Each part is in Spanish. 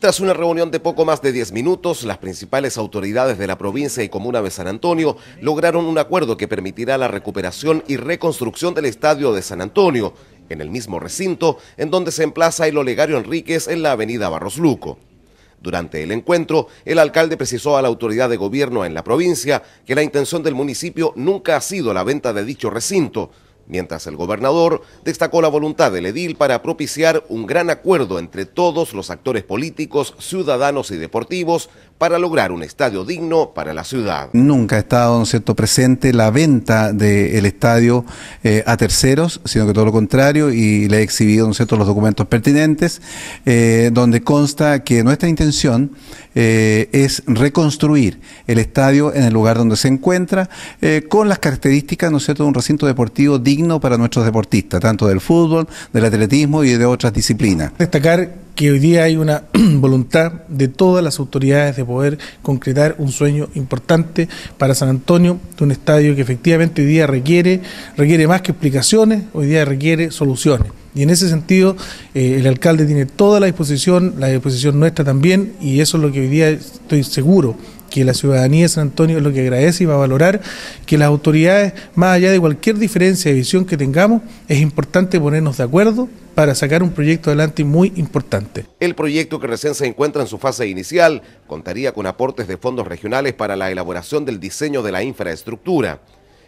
Tras una reunión de poco más de 10 minutos, las principales autoridades de la provincia y comuna de San Antonio lograron un acuerdo que permitirá la recuperación y reconstrucción del estadio de San Antonio, en el mismo recinto en donde se emplaza el Olegario Enríquez en la avenida Barros Luco. Durante el encuentro, el alcalde precisó a la autoridad de gobierno en la provincia que la intención del municipio nunca ha sido la venta de dicho recinto, mientras el gobernador destacó la voluntad del edil para propiciar un gran acuerdo entre todos los actores políticos, ciudadanos y deportivos para lograr un estadio digno para la ciudad. Nunca ha estado cierto? presente la venta del estadio eh, a terceros, sino que todo lo contrario, y le he exhibido cierto? los documentos pertinentes, eh, donde consta que nuestra intención eh, es reconstruir el estadio en el lugar donde se encuentra, con las características ¿no cierto? de un recinto deportivo digno digno para nuestros deportistas, tanto del fútbol, del atletismo y de otras disciplinas. Destacar que hoy día hay una voluntad de todas las autoridades de poder concretar un sueño importante para San Antonio, de un estadio que efectivamente hoy día requiere, requiere más que explicaciones, hoy día requiere soluciones. Y en ese sentido, eh, el alcalde tiene toda la disposición, la disposición nuestra también, y eso es lo que hoy día estoy seguro que la ciudadanía de San Antonio es lo que agradece y va a valorar que las autoridades, más allá de cualquier diferencia de visión que tengamos, es importante ponernos de acuerdo para sacar un proyecto adelante muy importante. El proyecto que recién se encuentra en su fase inicial contaría con aportes de fondos regionales para la elaboración del diseño de la infraestructura.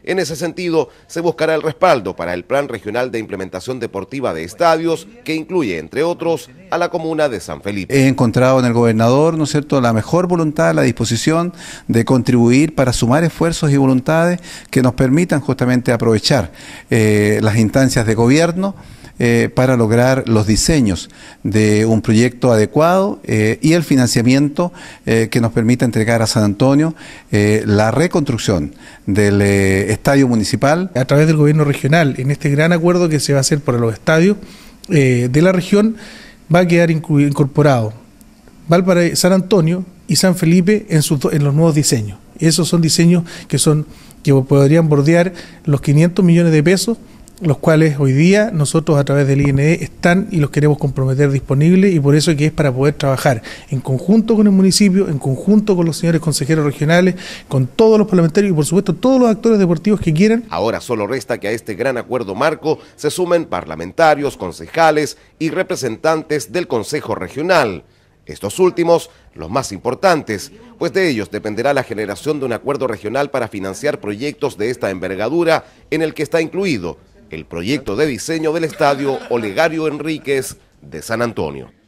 En ese sentido, se buscará el respaldo para el Plan Regional de Implementación Deportiva de Estadios, que incluye, entre otros, a la comuna de San Felipe. He encontrado en el gobernador, ¿no es cierto?, la mejor voluntad, la disposición de contribuir para sumar esfuerzos y voluntades que nos permitan justamente aprovechar eh, las instancias de gobierno eh, para lograr los diseños de un proyecto adecuado eh, y el financiamiento eh, que nos permita entregar a San Antonio la reconstrucción del estadio municipal. A través del gobierno regional, en este gran acuerdo que se va a hacer para los estadios de la región, va a quedar incorporado Valparaíso, San Antonio y San Felipe en, sus, en los nuevos diseños. Esos son diseños que son que podrían bordear los 500 millones de pesos los cuales hoy día nosotros a través del INE están y los queremos comprometer disponibles y por eso que es para poder trabajar en conjunto con el municipio, en conjunto con los señores consejeros regionales, con todos los parlamentarios y por supuesto todos los actores deportivos que quieran. Ahora solo resta que a este gran acuerdo marco se sumen parlamentarios, concejales y representantes del Consejo Regional. Estos últimos, los más importantes, pues de ellos dependerá la generación de un acuerdo regional para financiar proyectos de esta envergadura en el que está incluido el proyecto de diseño del estadio Olegario Enríquez de San Antonio.